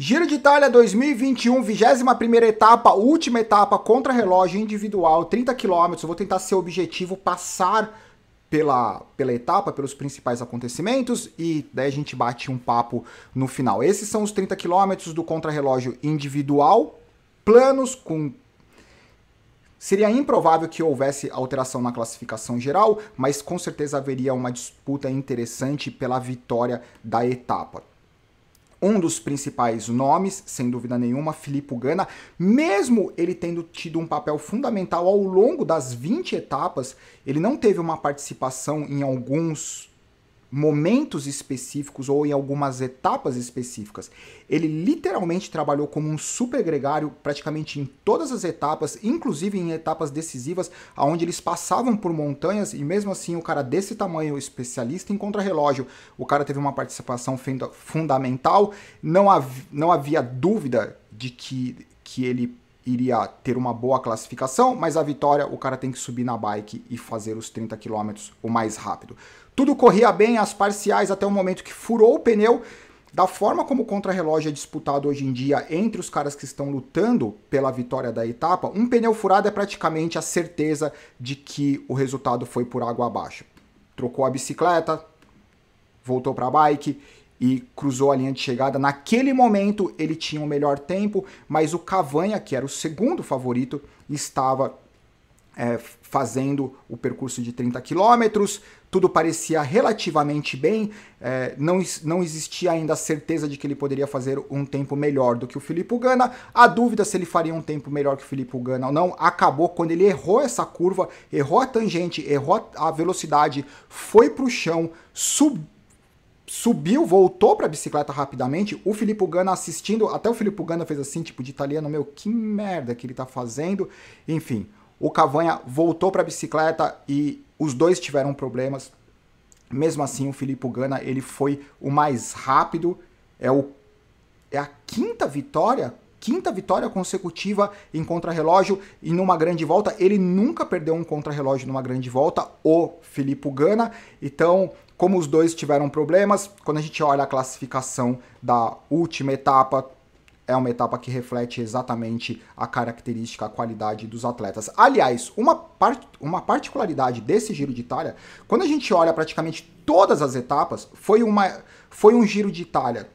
Giro de Itália 2021, 21 etapa, última etapa, contra-relógio individual, 30 km. Vou tentar ser objetivo, passar pela, pela etapa, pelos principais acontecimentos e daí a gente bate um papo no final. Esses são os 30 km do contra-relógio individual, planos com Seria improvável que houvesse alteração na classificação geral, mas com certeza haveria uma disputa interessante pela vitória da etapa um dos principais nomes, sem dúvida nenhuma, Filippo Ganna, mesmo ele tendo tido um papel fundamental ao longo das 20 etapas, ele não teve uma participação em alguns momentos específicos ou em algumas etapas específicas. Ele literalmente trabalhou como um super gregário praticamente em todas as etapas, inclusive em etapas decisivas, aonde eles passavam por montanhas e mesmo assim o cara desse tamanho, especialista em contrarrelógio, o cara teve uma participação fundamental, não, hav não havia dúvida de que, que ele iria ter uma boa classificação, mas a vitória o cara tem que subir na bike e fazer os 30 quilômetros o mais rápido. Tudo corria bem, as parciais até o momento que furou o pneu. Da forma como o contrarrelógio é disputado hoje em dia entre os caras que estão lutando pela vitória da etapa, um pneu furado é praticamente a certeza de que o resultado foi por água abaixo. Trocou a bicicleta, voltou para a bike e cruzou a linha de chegada. Naquele momento ele tinha o um melhor tempo, mas o Cavanha, que era o segundo favorito, estava é, fazendo o percurso de 30 quilômetros, tudo parecia relativamente bem, é, não, não existia ainda a certeza de que ele poderia fazer um tempo melhor do que o Filipe Gana. A dúvida se ele faria um tempo melhor que o Filipe Gana ou não acabou quando ele errou essa curva, errou a tangente, errou a velocidade, foi para o chão, subiu subiu, voltou para a bicicleta rapidamente. O Filipe Gana assistindo, até o Filipe Gana fez assim, tipo de italiano, meu, que merda que ele tá fazendo. Enfim, o Cavanha voltou para a bicicleta e os dois tiveram problemas. Mesmo assim, o Filipe Gana ele foi o mais rápido. É, o, é a quinta vitória, quinta vitória consecutiva em contrarrelógio e numa grande volta. Ele nunca perdeu um contrarrelógio numa grande volta, o Filipe Gana. Então, como os dois tiveram problemas, quando a gente olha a classificação da última etapa, é uma etapa que reflete exatamente a característica, a qualidade dos atletas. Aliás, uma, part uma particularidade desse Giro de Itália, quando a gente olha praticamente todas as etapas, foi, uma, foi um Giro de Itália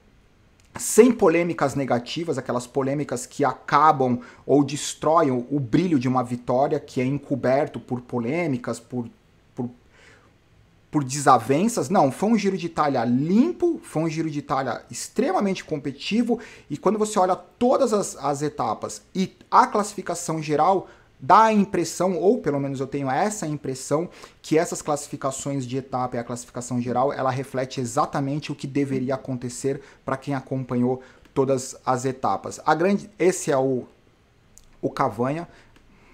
sem polêmicas negativas, aquelas polêmicas que acabam ou destroem o brilho de uma vitória que é encoberto por polêmicas, por por desavenças. Não, foi um giro de Itália limpo, foi um giro de Itália extremamente competitivo. E quando você olha todas as, as etapas e a classificação geral, dá a impressão, ou pelo menos eu tenho essa impressão, que essas classificações de etapa e a classificação geral, ela reflete exatamente o que deveria acontecer para quem acompanhou todas as etapas. A grande, esse é o o Cavanha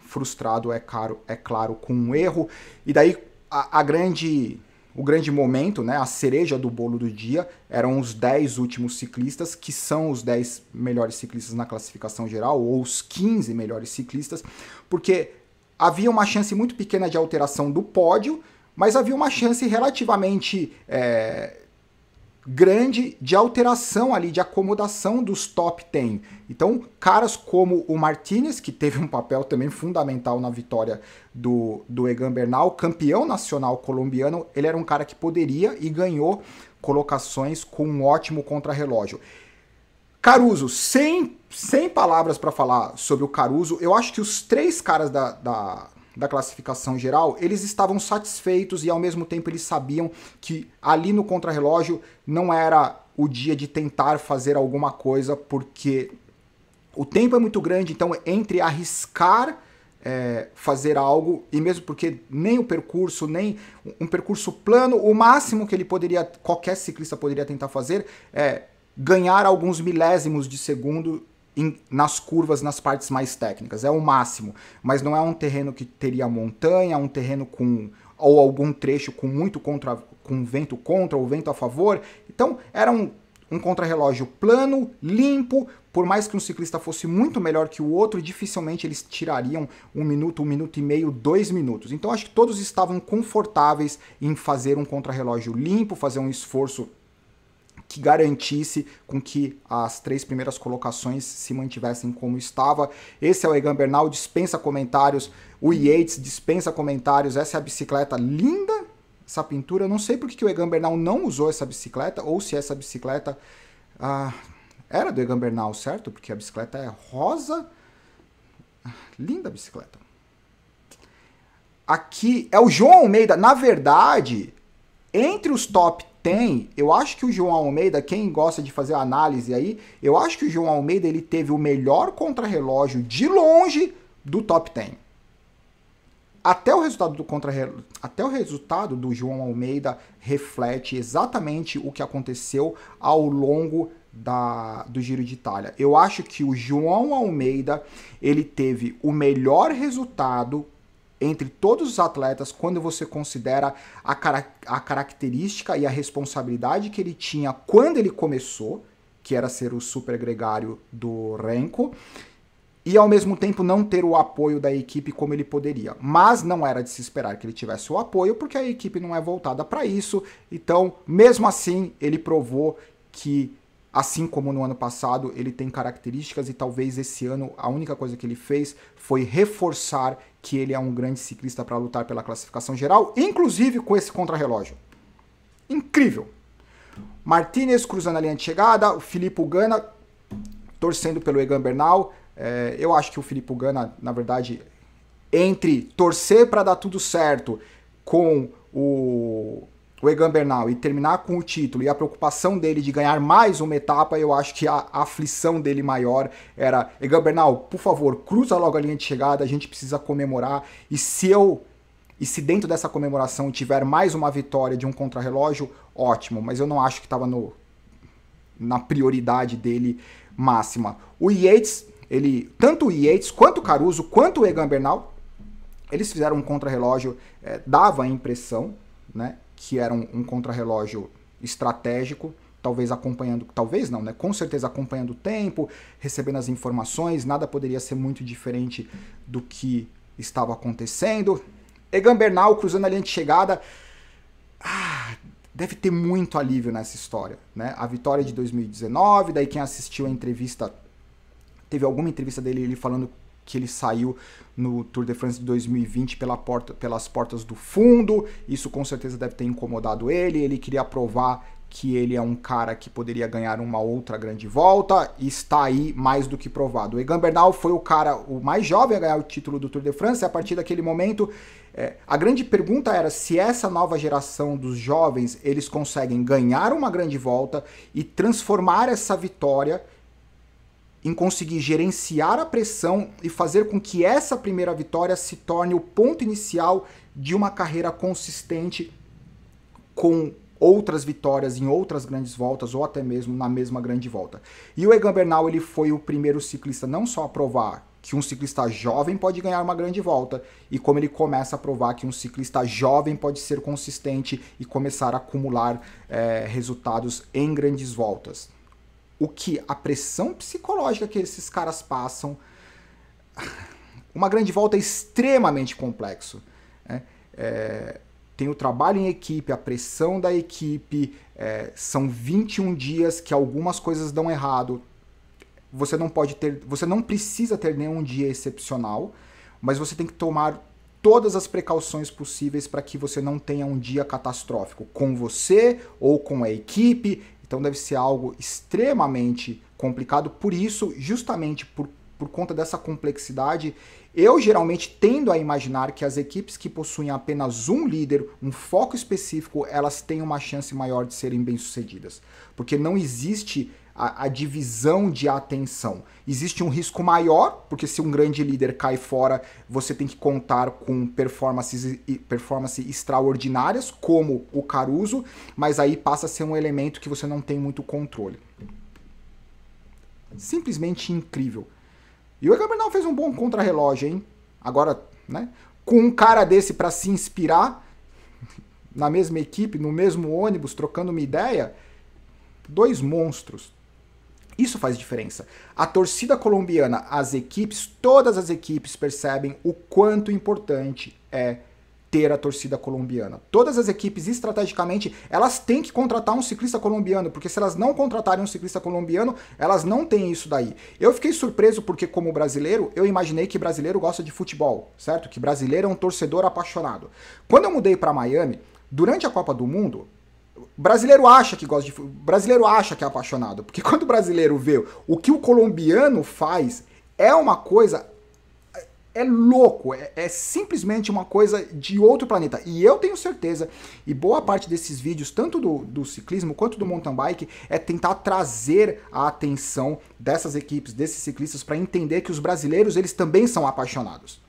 frustrado é caro, é claro, com um erro. E daí a, a grande o grande momento, né, a cereja do bolo do dia, eram os 10 últimos ciclistas, que são os 10 melhores ciclistas na classificação geral, ou os 15 melhores ciclistas, porque havia uma chance muito pequena de alteração do pódio, mas havia uma chance relativamente é, grande de alteração ali, de acomodação dos top 10. Então, caras como o Martinez, que teve um papel também fundamental na vitória do, do Egan Bernal, campeão nacional colombiano, ele era um cara que poderia e ganhou colocações com um ótimo contrarrelógio. Caruso, sem, sem palavras para falar sobre o Caruso, eu acho que os três caras da, da, da classificação geral, eles estavam satisfeitos e ao mesmo tempo eles sabiam que ali no contrarrelógio não era o dia de tentar fazer alguma coisa, porque o tempo é muito grande, então entre arriscar é, fazer algo, e mesmo porque nem o percurso, nem um percurso plano, o máximo que ele poderia, qualquer ciclista poderia tentar fazer é ganhar alguns milésimos de segundo em, nas curvas, nas partes mais técnicas. É o máximo. Mas não é um terreno que teria montanha, um terreno com. ou algum trecho com muito contra, com vento contra ou vento a favor. Então era um, um contrarrelógio plano, limpo. Por mais que um ciclista fosse muito melhor que o outro, dificilmente eles tirariam um minuto, um minuto e meio, dois minutos. Então acho que todos estavam confortáveis em fazer um contrarrelógio limpo, fazer um esforço que garantisse com que as três primeiras colocações se mantivessem como estava. Esse é o Egan Bernal, dispensa comentários. O Yates dispensa comentários. Essa é a bicicleta linda, essa pintura. Eu não sei porque que o Egan Bernal não usou essa bicicleta, ou se essa bicicleta ah, era do Egan Bernal, certo? Porque a bicicleta é rosa. linda bicicleta. Aqui é o João Almeida. Na verdade, entre os top tem, eu acho que o João Almeida, quem gosta de fazer análise aí, eu acho que o João Almeida ele teve o melhor contrarrelógio de longe do top 10. Até o resultado do contra até o resultado do João Almeida reflete exatamente o que aconteceu ao longo da, do Giro de Itália. Eu acho que o João Almeida ele teve o melhor resultado entre todos os atletas quando você considera a, cara a característica e a responsabilidade que ele tinha quando ele começou, que era ser o super gregário do Renko, e ao mesmo tempo não ter o apoio da equipe como ele poderia. Mas não era de se esperar que ele tivesse o apoio, porque a equipe não é voltada para isso. Então, mesmo assim, ele provou que Assim como no ano passado, ele tem características e talvez esse ano a única coisa que ele fez foi reforçar que ele é um grande ciclista para lutar pela classificação geral, inclusive com esse contrarrelógio. Incrível! Martinez cruzando a linha de chegada, o Filipe Gana torcendo pelo Egan Bernal. É, eu acho que o Filipe Gana, na verdade, entre torcer para dar tudo certo com o o Egan Bernal e terminar com o título e a preocupação dele de ganhar mais uma etapa, eu acho que a aflição dele maior era: Egan Bernal, por favor, cruza logo a linha de chegada, a gente precisa comemorar. E se eu e se dentro dessa comemoração tiver mais uma vitória de um contrarrelógio, ótimo, mas eu não acho que estava no na prioridade dele máxima. O Yates, ele tanto o Yates quanto o Caruso, quanto o Egan Bernal, eles fizeram um contrarrelógio, é, dava a impressão, né? que era um, um contrarrelógio estratégico, talvez acompanhando, talvez não, né? Com certeza acompanhando o tempo, recebendo as informações, nada poderia ser muito diferente do que estava acontecendo. Egan Bernal cruzando a linha de chegada. Ah, deve ter muito alívio nessa história, né? A vitória de 2019, daí quem assistiu a entrevista teve alguma entrevista dele ele falando que ele saiu no Tour de France de 2020 pela porta, pelas portas do fundo. Isso com certeza deve ter incomodado ele. Ele queria provar que ele é um cara que poderia ganhar uma outra grande volta, está aí mais do que provado. O Egan Bernal foi o cara o mais jovem a ganhar o título do Tour de France, e a partir daquele momento, é, a grande pergunta era se essa nova geração dos jovens, eles conseguem ganhar uma grande volta e transformar essa vitória em conseguir gerenciar a pressão e fazer com que essa primeira vitória se torne o ponto inicial de uma carreira consistente com outras vitórias em outras grandes voltas ou até mesmo na mesma grande volta. E o Egan Bernal ele foi o primeiro ciclista não só a provar que um ciclista jovem pode ganhar uma grande volta e como ele começa a provar que um ciclista jovem pode ser consistente e começar a acumular é, resultados em grandes voltas o que a pressão psicológica que esses caras passam. Uma grande volta é extremamente complexo. Né? É, tem o trabalho em equipe, a pressão da equipe, é, são 21 dias que algumas coisas dão errado. Você não pode ter, você não precisa ter nenhum dia excepcional, mas você tem que tomar todas as precauções possíveis para que você não tenha um dia catastrófico com você ou com a equipe então deve ser algo extremamente complicado. Por isso, justamente por, por conta dessa complexidade, eu geralmente tendo a imaginar que as equipes que possuem apenas um líder, um foco específico, elas têm uma chance maior de serem bem-sucedidas. Porque não existe a, a divisão de atenção. Existe um risco maior, porque se um grande líder cai fora, você tem que contar com performances performance extraordinárias, como o Caruso, mas aí passa a ser um elemento que você não tem muito controle. Simplesmente incrível. E o Gabriel fez um bom contrarrelógio, hein? Agora, né? Com um cara desse para se inspirar na mesma equipe, no mesmo ônibus, trocando uma ideia, dois monstros. Isso faz diferença. A torcida colombiana, as equipes, todas as equipes percebem o quanto importante é ter a torcida colombiana. Todas as equipes, estrategicamente, elas têm que contratar um ciclista colombiano, porque se elas não contratarem um ciclista colombiano, elas não têm isso daí. Eu fiquei surpreso porque, como brasileiro, eu imaginei que brasileiro gosta de futebol, certo? Que brasileiro é um torcedor apaixonado. Quando eu mudei para Miami, durante a Copa do Mundo, brasileiro acha que gosta de brasileiro acha que é apaixonado porque quando o brasileiro vê o que o colombiano faz é uma coisa é, é louco é, é, simplesmente uma coisa de outro planeta e eu tenho certeza e boa parte desses vídeos tanto do, do ciclismo quanto do mountain bike é tentar trazer a atenção dessas equipes desses ciclistas para entender que os brasileiros eles também são apaixonados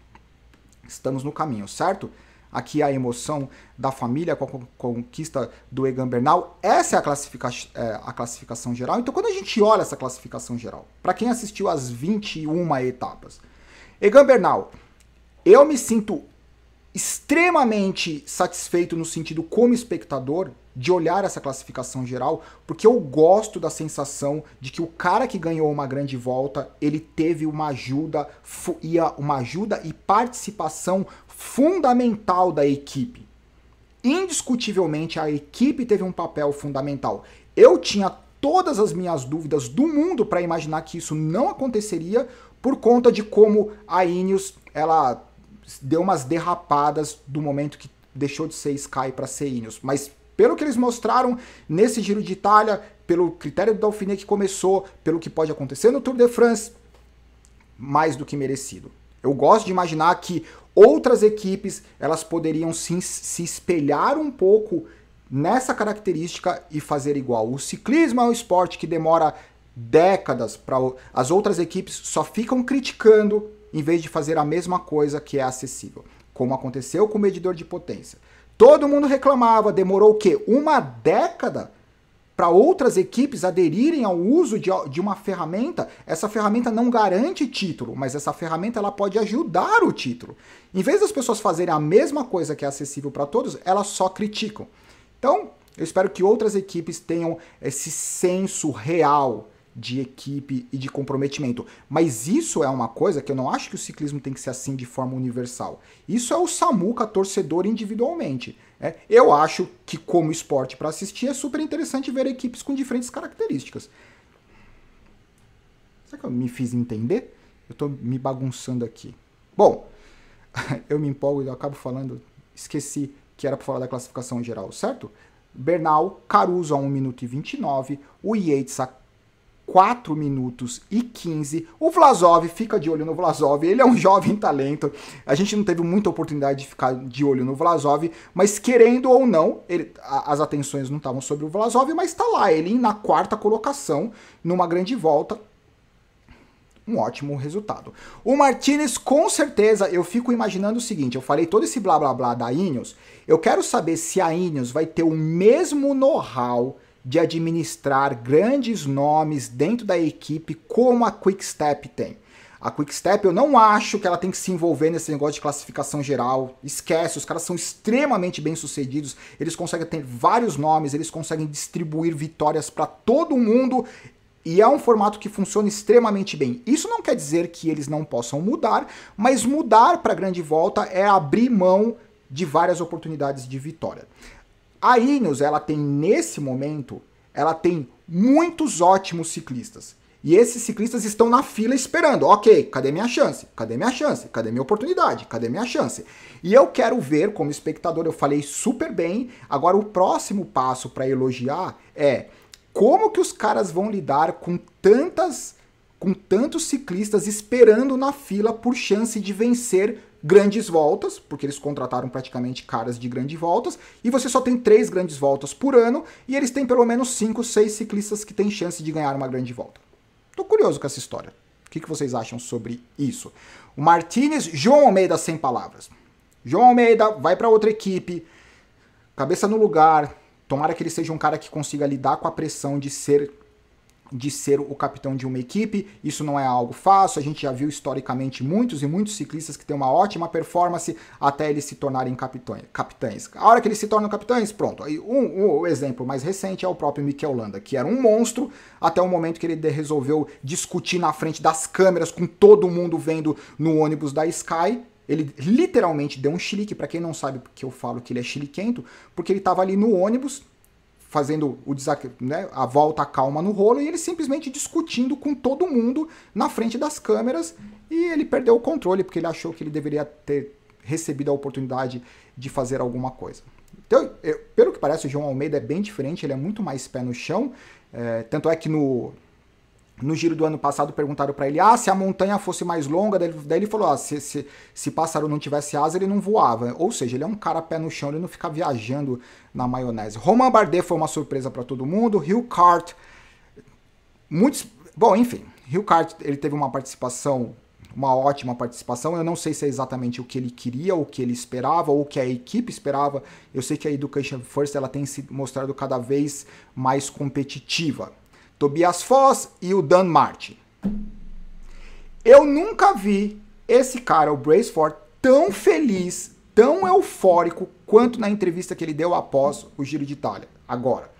estamos no caminho certo aqui é a emoção da família com a conquista do Egan Bernal. Essa é a, classifica é, a classificação geral. Então, quando a gente olha essa classificação geral, para quem assistiu às 21 etapas, Egan Bernal, eu me sinto extremamente satisfeito no sentido como espectador de olhar essa classificação geral, porque eu gosto da sensação de que o cara que ganhou uma grande volta, ele teve uma ajuda uma ajuda e participação fundamental da equipe. Indiscutivelmente, a equipe teve um papel fundamental. Eu tinha todas as minhas dúvidas do mundo para imaginar que isso não aconteceria por conta de como a Ineos ela deu umas derrapadas do momento que deixou de ser Sky para ser Ineos. Mas pelo que eles mostraram nesse Giro de Itália, pelo critério do Dauphiné que começou, pelo que pode acontecer no Tour de France, mais do que merecido. Eu gosto de imaginar que outras equipes elas poderiam se, se espelhar um pouco nessa característica e fazer igual. O ciclismo é um esporte que demora décadas para as outras equipes só ficam criticando em vez de fazer a mesma coisa que é acessível, como aconteceu com o medidor de potência. Todo mundo reclamava, demorou o quê? Uma década para outras equipes aderirem ao uso de, de uma ferramenta, essa ferramenta não garante título, mas essa ferramenta ela pode ajudar o título. Em vez das pessoas fazerem a mesma coisa que é acessível para todos, elas só criticam. Então, eu espero que outras equipes tenham esse senso real de equipe e de comprometimento. Mas isso é uma coisa que eu não acho que o ciclismo tem que ser assim de forma universal. Isso é o Samuca torcedor individualmente. É, eu acho que, como esporte para assistir, é super interessante ver equipes com diferentes características. Será que eu me fiz entender? Eu estou me bagunçando aqui. Bom, eu me empolgo e eu acabo falando. Esqueci que era para falar da classificação geral, certo? Bernal, Caruso a 1 minuto e 29, o Yates a 4 minutos e 15. O Vlasov, fica de olho no Vlasov, ele é um jovem talento. A gente não teve muita oportunidade de ficar de olho no Vlasov, mas querendo ou não, ele, a, as atenções não estavam sobre o Vlasov, mas tá lá, ele na quarta colocação, numa grande volta, um ótimo resultado. O Martinez, com certeza, eu fico imaginando o seguinte: eu falei todo esse blá blá blá da Ineos. Eu quero saber se a Ineos vai ter o mesmo know-how de administrar grandes nomes dentro da equipe como a Quickstep tem. A Quickstep eu não acho que ela tem que se envolver nesse negócio de classificação geral. Esquece, os caras são extremamente bem-sucedidos, eles conseguem ter vários nomes, eles conseguem distribuir vitórias para todo mundo e é um formato que funciona extremamente bem. Isso não quer dizer que eles não possam mudar, mas mudar para a grande volta é abrir mão de várias oportunidades de vitória. A Ineos, ela tem nesse momento, ela tem muitos ótimos ciclistas. E esses ciclistas estão na fila esperando. Ok, cadê minha chance? Cadê minha chance? Cadê minha oportunidade? Cadê minha chance? E eu quero ver, como espectador, eu falei super bem. Agora o próximo passo para elogiar é como que os caras vão lidar com tantas, com tantos ciclistas esperando na fila por chance de vencer grandes voltas, porque eles contrataram praticamente caras de grandes voltas, e você só tem três grandes voltas por ano, e eles têm pelo menos cinco, seis ciclistas que têm chance de ganhar uma grande volta. Tô curioso com essa história. O que, que vocês acham sobre isso? O Martinez, João Almeida, sem palavras. João Almeida vai para outra equipe, cabeça no lugar. Tomara que ele seja um cara que consiga lidar com a pressão de ser de ser o capitão de uma equipe. Isso não é algo fácil. A gente já viu historicamente muitos e muitos ciclistas que têm uma ótima performance até eles se tornarem capitães. A hora que eles se tornam capitães, pronto. Um, um exemplo mais recente é o próprio Mikel Landa, que era um monstro até o momento que ele resolveu discutir na frente das câmeras com todo mundo vendo no ônibus da Sky ele literalmente deu um chilique, para quem não sabe porque eu falo que ele é chiliquento, porque ele estava ali no ônibus, fazendo o né, a volta calma no rolo e ele simplesmente discutindo com todo mundo na frente das câmeras e ele perdeu o controle porque ele achou que ele deveria ter recebido a oportunidade de fazer alguma coisa. Então, eu, pelo que parece, o João Almeida é bem diferente, ele é muito mais pé no chão, é, tanto é que no no giro do ano passado perguntaram para ele: ah, se a montanha fosse mais longa, daí, daí ele falou: ah, se, se, se pássaro não tivesse asa, ele não voava. Ou seja, ele é um cara pé no chão, ele não fica viajando na maionese. Roman Bardet foi uma surpresa para todo mundo. Hill Cart, muitos. Bom, enfim, Hill Cart ele teve uma participação, uma ótima participação. Eu não sei se é exatamente o que ele queria, o que ele esperava, ou o que a equipe esperava. Eu sei que a Education First ela tem se mostrado cada vez mais competitiva Tobias Foss e o Dan Martin. Eu nunca vi esse cara, o Braceford, tão feliz, tão eufórico quanto na entrevista que ele deu após o Giro de Itália. Agora,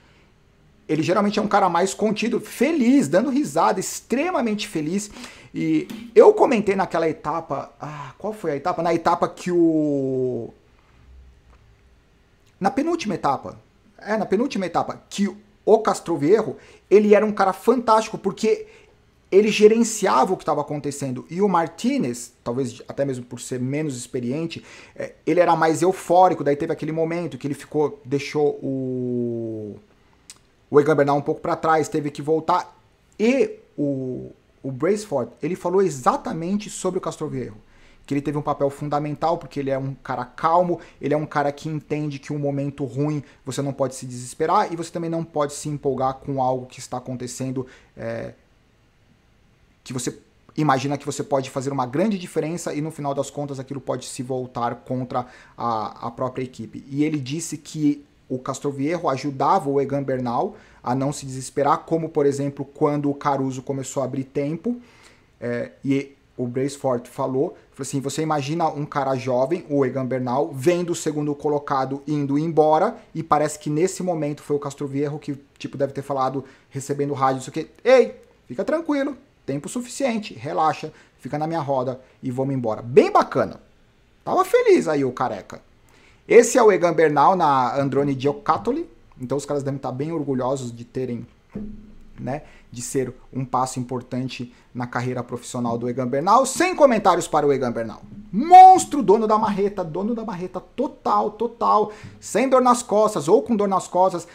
ele geralmente é um cara mais contido, feliz, dando risada, extremamente feliz. E eu comentei naquela etapa, ah, qual foi a etapa? Na etapa que o na penúltima etapa, é na penúltima etapa que o Castroviejo, ele era um cara fantástico porque ele gerenciava o que estava acontecendo. E o Martinez, talvez até mesmo por ser menos experiente, é, ele era mais eufórico. Daí teve aquele momento que ele ficou, deixou o, o Egan Bernal um pouco para trás, teve que voltar. E o, o Braceford, ele falou exatamente sobre o Castroviejo que ele teve um papel fundamental, porque ele é um cara calmo, ele é um cara que entende que um momento ruim você não pode se desesperar e você também não pode se empolgar com algo que está acontecendo é, que você imagina que você pode fazer uma grande diferença e no final das contas aquilo pode se voltar contra a, a própria equipe. E ele disse que o Castroviejo ajudava o Egan Bernal a não se desesperar, como por exemplo quando o Caruso começou a abrir tempo. É, e o Bracefort falou, falou assim, você imagina um cara jovem, o Egan Bernal, vendo o segundo colocado indo embora, e parece que nesse momento foi o Castro Viejo que, tipo, deve ter falado, recebendo rádio, isso aqui, ei, fica tranquilo, tempo suficiente, relaxa, fica na minha roda e vamos embora. Bem bacana. Tava feliz aí o careca. Esse é o Egan Bernal na Androne Giocattoli, então os caras devem estar bem orgulhosos de terem né, de ser um passo importante na carreira profissional do Egan Bernal. Sem comentários para o Egan Bernal. Monstro, dono da marreta, dono da marreta total, total, sem dor nas costas ou com dor nas costas.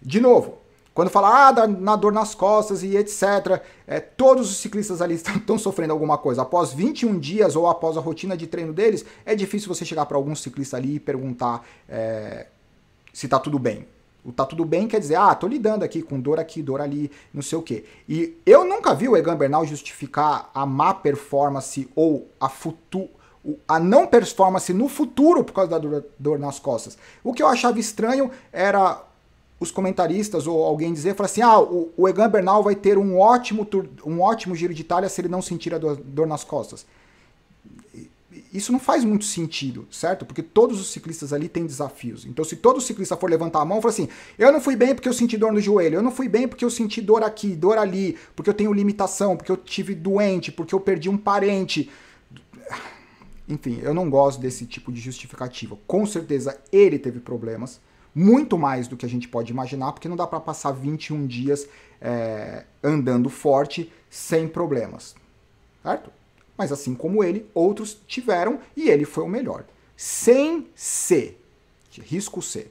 De novo, quando fala ah, na dor nas costas e etc., é, todos os ciclistas ali estão sofrendo alguma coisa. Após 21 dias ou após a rotina de treino deles, é difícil você chegar para algum ciclista ali e perguntar é, se está tudo bem. O tá tudo bem quer dizer, ah, tô lidando aqui com dor aqui, dor ali, não sei o quê. E eu nunca vi o Egan Bernal justificar a má performance ou a futuro a não performance no futuro por causa da dor, dor, nas costas. O que eu achava estranho era os comentaristas ou alguém dizer, falar assim, ah, o, o Egan Bernal vai ter um ótimo, um ótimo giro de Itália se ele não sentir a dor, dor nas costas isso não faz muito sentido, certo? Porque todos os ciclistas ali têm desafios. Então, se todo ciclista for levantar a mão e falar assim: eu não fui bem porque eu senti dor no joelho, eu não fui bem porque eu senti dor aqui, dor ali, porque eu tenho limitação, porque eu tive doente, porque eu perdi um parente. Enfim, eu não gosto desse tipo de justificativa. Com certeza ele teve problemas, muito mais do que a gente pode imaginar, porque não dá para passar 21 dias é, andando forte sem problemas, certo? mas assim como ele, outros tiveram e ele foi o melhor. Sem C, risco C.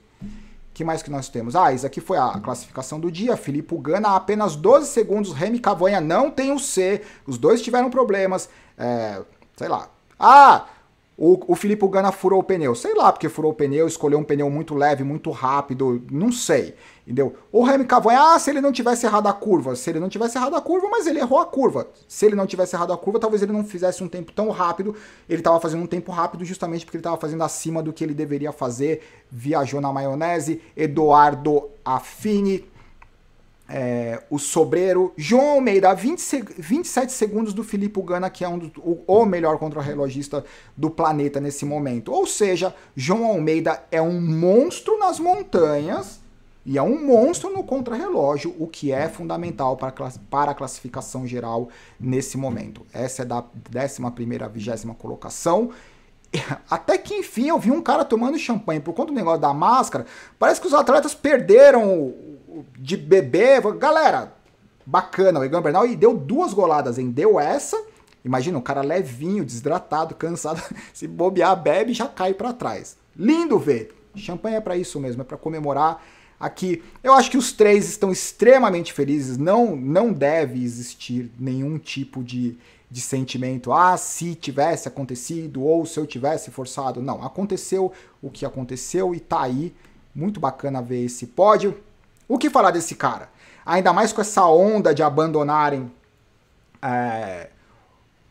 que mais que nós temos? Ah, isso aqui foi a classificação do dia. Filipe Gana, apenas 12 segundos. Remy Cavanha não tem o C. Os dois tiveram problemas. É, sei lá. Ah, o, o Filipe Gana furou o pneu. Sei lá porque furou o pneu, escolheu um pneu muito leve, muito rápido, não sei. Entendeu? O Remy Cavanha, ah, se ele não tivesse errado a curva. Se ele não tivesse errado a curva, mas ele errou a curva. Se ele não tivesse errado a curva, talvez ele não fizesse um tempo tão rápido. Ele estava fazendo um tempo rápido justamente porque ele estava fazendo acima do que ele deveria fazer. Viajou na maionese. Eduardo Affini é, o Sobreiro. João Almeida, 20, 27 segundos do Felipe Gana, que é um do, o, o melhor contrarrelogista do planeta nesse momento. Ou seja, João Almeida é um monstro nas montanhas e é um monstro no contrarrelógio, o que é fundamental para, para a classificação geral nesse momento. Essa é da 11ª, 20 colocação. Até que enfim eu vi um cara tomando champanhe. Por conta do negócio da máscara, parece que os atletas perderam de bebê. Galera, bacana, o Egan Bernal. E deu duas goladas, hein? Deu essa. Imagina, um cara levinho, desidratado, cansado. Se bobear, bebe e já cai para trás. Lindo ver. Champanhe é para isso mesmo, é para comemorar aqui. Eu acho que os três estão extremamente felizes. Não, não deve existir nenhum tipo de, de sentimento. Ah, se tivesse acontecido ou se eu tivesse forçado. Não, aconteceu o que aconteceu e tá aí. Muito bacana ver esse pódio. O que falar desse cara? Ainda mais com essa onda de abandonarem é,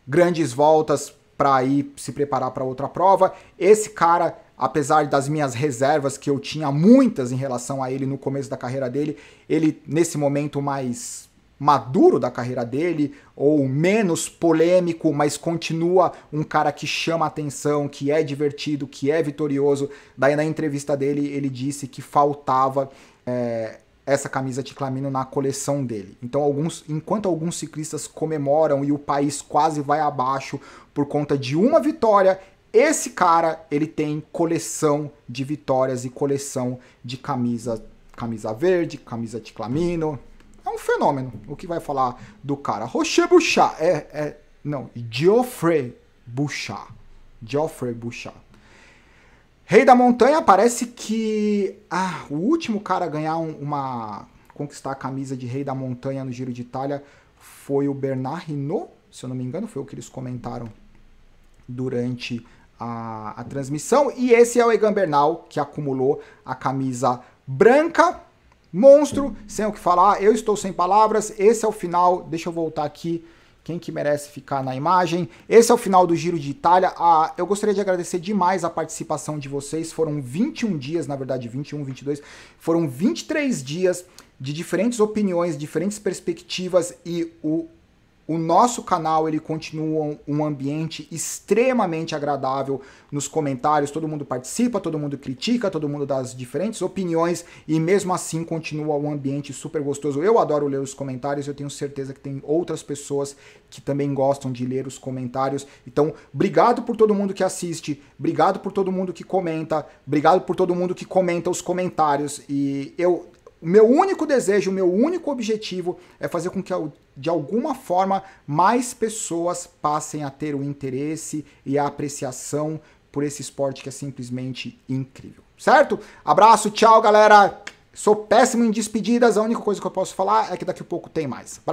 grandes voltas para ir se preparar para outra prova. Esse cara, apesar das minhas reservas que eu tinha muitas em relação a ele no começo da carreira dele, ele nesse momento mais maduro da carreira dele ou menos polêmico, mas continua um cara que chama atenção, que é divertido, que é vitorioso. Daí na entrevista dele ele disse que faltava é, essa camisa Ticlamino na coleção dele. Então, alguns, enquanto alguns ciclistas comemoram e o país quase vai abaixo por conta de uma vitória, esse cara ele tem coleção de vitórias e coleção de camisa, camisa verde, camisa Ticlamino. É um fenômeno. O que vai falar do cara? Rocher Bouchard. É, é, não, Geoffrey Bouchard. Geoffrey Bouchard. Rei da Montanha, parece que ah, o último cara a ganhar um, uma. conquistar a camisa de Rei da Montanha no Giro de Itália foi o Bernard Hinault, se eu não me engano, foi o que eles comentaram durante a, a transmissão. E esse é o Egan Bernal, que acumulou a camisa branca. Monstro, sem o que falar, eu estou sem palavras. Esse é o final. Deixa eu voltar aqui quem que merece ficar na imagem. Esse é o final do Giro de Itália. Ah, eu gostaria de agradecer demais a participação de vocês. Foram 21 dias, na verdade, 21, 22, foram 23 dias de diferentes opiniões, diferentes perspectivas e o o nosso canal ele continua um ambiente extremamente agradável nos comentários, todo mundo participa, todo mundo critica, todo mundo dá as diferentes opiniões e mesmo assim continua um ambiente super gostoso. Eu adoro ler os comentários, eu tenho certeza que tem outras pessoas que também gostam de ler os comentários. Então, obrigado por todo mundo que assiste, obrigado por todo mundo que comenta, obrigado por todo mundo que comenta os comentários e eu o meu único desejo, o meu único objetivo é fazer com que, de alguma forma, mais pessoas passem a ter o interesse e a apreciação por esse esporte que é simplesmente incrível. Certo? Abraço, tchau, galera! Sou péssimo em despedidas, a única coisa que eu posso falar é que daqui a pouco tem mais. Abraço!